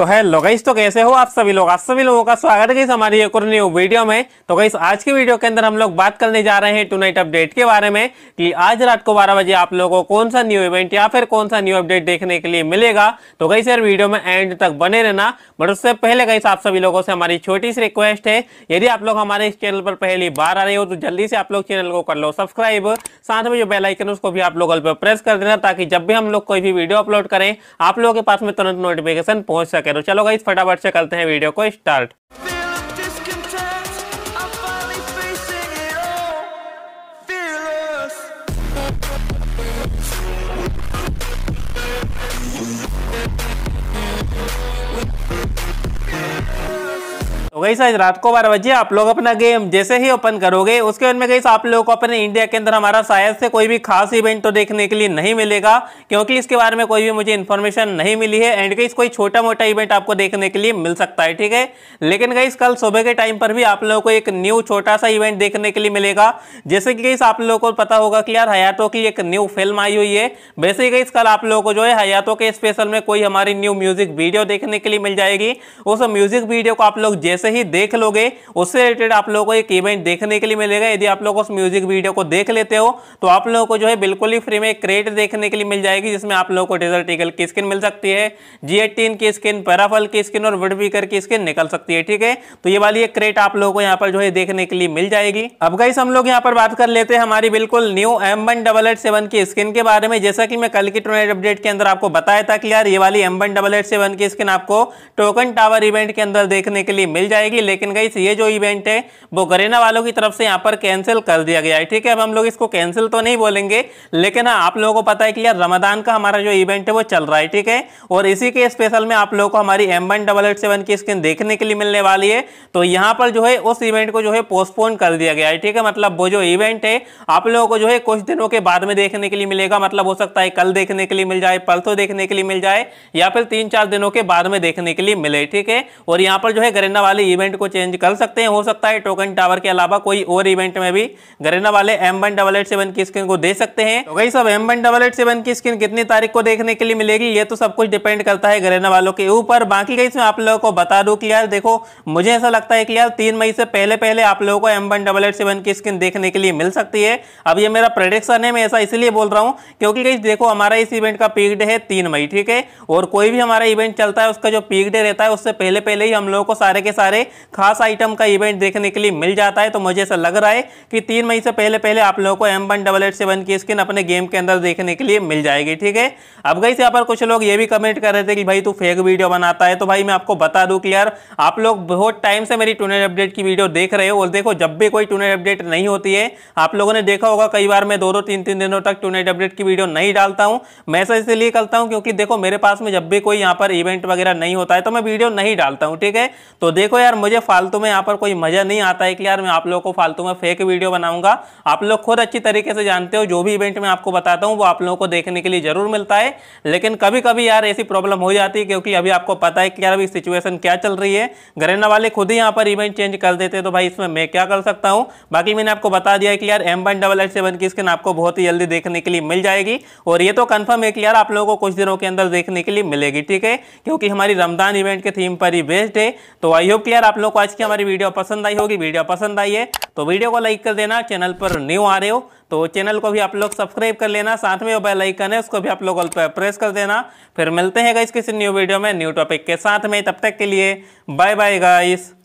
तो है लोगाइस तो कैसे हो आप सभी लोग आप सभी लोगों का स्वागत है हमारी एक और न्यू वीडियो में तो गई आज की वीडियो के अंदर हम लोग बात करने जा रहे हैं टू नाइट अपडेट के बारे में कि आज रात को 12 बजे आप लोगों को कौन सा न्यू इवेंट या फिर कौन सा न्यू अपडेट देखने के लिए मिलेगा तो गई सर वीडियो में एंड तक बने रहना बट उससे पहले गई आप सभी लोगों से हमारी छोटी सी रिक्वेस्ट है यदि आप लोग हमारे इस चैनल पर पहली बार आ रहे हो तो जल्दी से आप लोग चैनल को कर लो सब्सक्राइब साथ में जो बेलाइकन उसको भी आप लोग प्रेस कर देना ताकि जब भी हम लोग कोई भी वीडियो अपलोड करें आप लोगों के पास में तुरंत नोटिफिकेशन पहुंच सके कह रहा तो चलो गाइस फटाफट से करते हैं वीडियो को स्टार्ट We'll गई आज रात को बारह बजे आप लोग अपना गेम जैसे ही ओपन करोगे उसके बाद में गई आप लोगों को अपने इंडिया के अंदर हमारा शायद से कोई भी खास इवेंट तो देखने के लिए नहीं मिलेगा क्योंकि इसके बारे में कोई भी मुझे इन्फॉर्मेशन नहीं मिली है एंड गई कोई छोटा मोटा इवेंट आपको देखने के लिए मिल सकता है ठीक है लेकिन गई कल सुबह के टाइम पर भी आप लोगों को एक न्यू छोटा सा इवेंट देखने के लिए मिलेगा जैसे कि गई आप लोगों को पता होगा कि यार हयातों की एक न्यू फिल्म आई हुई है वैसे ही गई कल आप लोगों को जो है हयातों के स्पेशल में कोई हमारी न्यू म्यूजिक वीडियो देखने के लिए मिल जाएगी उस म्यूजिक वीडियो को आप लोग जैसे ही देख लोगे उससे रिलेटेड आप लोगों को एक इवेंट देखने के लिए मिलेगा यदि आप लोग उस म्यूजिक वीडियो को देख लेते हो तो आप लोगों को जो है बिल्कुल ही फ्री में क्रेट देखने के लिए मिल जाएगी जिसमें आप लोगों को डेजर्ट ईगल की स्किन मिल सकती है जी की स्किन पैराफल की स्किन और वुडवीकर की स्किन निकल सकती है ठीक है तो ये वाली एक क्रेट आप लोगों को यहाँ पर जो है देखने के लिए मिल जाएगी अब गई हम लोग यहाँ पर बात कर लेते हैं हमारी बिल्कुल न्यू एम वन की स्किन के बारे में जैसा कि मैं कल की टोनेट अपडेट के अंदर आपको बताया था कि यार ये वाली एम वन की स्किन आपको टोकन टावर इवेंट के अंदर देखने के लिए मिल जाएगी जाएगी लेकिन गई ये जो इवेंट है वो गरेना वालों की तरफ से यहाँ पर कैंसिल कर दिया गया है ठीक है अब हम लोग इसको कैंसिल तो नहीं बोलेंगे लेकिन हाँ आप लोगों को पता है कि यार रमदान का हमारा जो इवेंट है वो चल रहा है ठीक है और इसी के स्पेशल में आप लोगों को हमारी एम की स्क्रीन देखने के लिए मिलने वाली है तो यहाँ पर जो है उस इवेंट को जो है पोस्टपोन कर दिया गया है ठीक है मतलब वो जो इवेंट है आप लोगों को जो है कुछ दिनों के बाद में देखने के लिए मिलेगा मतलब हो सकता है कल देखने के लिए मिल जाए परसों देखने के लिए मिल जाए या फिर तीन चार दिनों के बाद में देखने के लिए मिले ठीक है और यहाँ पर जो है गरेना वाले इवेंट को चेंज कर सकते हैं हो सकता है टोकन टावर के अलावा कोई और इवेंट में भी गरेना वाले M one double eight seven की स्क्रीन को दे सकते हैं तो गई सब M one double eight seven की स्क्रीन कितनी तारीख को देखने के लिए मिलेगी ये तो सब कुछ डिपेंड करता है गरेना वालों के ऊपर बाकी कहीं से आप लोगों को बता दू की यार देखो मुझे ऐसा लगता है कि यार तीन मई से पहले पहले आप लोगों को M one double eight seven की स्क्रीन देखने के लिए मिल सकती है अब ये मेरा प्रोडिक्शन है मैं ऐसा इसलिए बोल रहा हूँ क्योंकि गई देखो हमारा इस इवेंट का पीक डे है तीन मई ठीक है और कोई भी हमारा इवेंट चलता है उसका जो पीक डे रहता है उससे पहले पहले ही हम लोगों को सारे के सारे है खास आइटम का इवेंट देखने के लिए मिल जाता है तो मुझे ऐसा लग रहा है कि तीन मई से पहले पहले आप लोगों को M one double eight seven की स्किन अपने गेम के अंदर देखने के लिए मिल जाएगी ठीक है अब गई यहाँ पर कुछ लोग ये भी कमेंट कर रहे थे कि भाई तू फेक वीडियो बनाता है तो भाई मैं आपको बता दूँ क्लियर आप लोग बहुत टाइम से मेरी टूनेट अपडेट की वीडियो देख रहे हो और देखो जब भी कोई टूनेट अपडेट नहीं होती है आप लोगों ने देखा होगा कई बार मैं दो दो तीन तीन दिनों तक टूनेट अपडेट की वीडियो नहीं डालता हूँ मैं ऐसा इसलिए करता हूँ क्योंकि देखो मेरे पास में जब भी कोई यहाँ पर इवेंट वगैरह नहीं होता है तो मैं वीडियो नहीं डालता हूँ ठीक है तो देखो यार यार मुझे फालतू में यहाँ पर कोई मज़ा नहीं आता है कि यार मैं आप लोगों को फालतू में फेक वीडियो बनाऊंगा आप लोग खुद अच्छी तरीके से जानते हो जो भी इवेंट मैं आपको बताता हूँ वो आप लोगों को देखने के लिए ज़रूर मिलता है लेकिन कभी कभी यार ऐसी प्रॉब्लम हो जाती है क्योंकि अभी आपको पता है कि यार अभी सिचुएशन क्या चल रही है घरेना वाले खुद ही यहाँ पर इवेंट चेंज कर देते तो भाई इसमें मैं क्या कर सकता हूँ बाकी मैंने आपको बता दिया कि यार एम वन की स्क्रीन आपको बहुत ही जल्दी देखने के लिए मिल जाएगी और ये तो कन्फर्म है कि यार आप लोगों को कुछ दिनों के अंदर देखने के लिए मिलेगी ठीक है क्योंकि हमारी रमजान इवेंट के थीम पर ही बेस्ड है तो आई होप यार आप लोग को आज की हमारी वीडियो पसंद आई होगी वीडियो पसंद आई है तो वीडियो को लाइक कर देना चैनल पर न्यू आ रहे हो तो चैनल को भी आप लोग सब्सक्राइब कर लेना साथ में बेल आइकन है उसको भी आप लोग ऑल पर प्रेस कर देना फिर मिलते हैं गाइस किसी न्यू वीडियो में न्यू टॉपिक के साथ में तब तक के लिए बाय बाय गाइस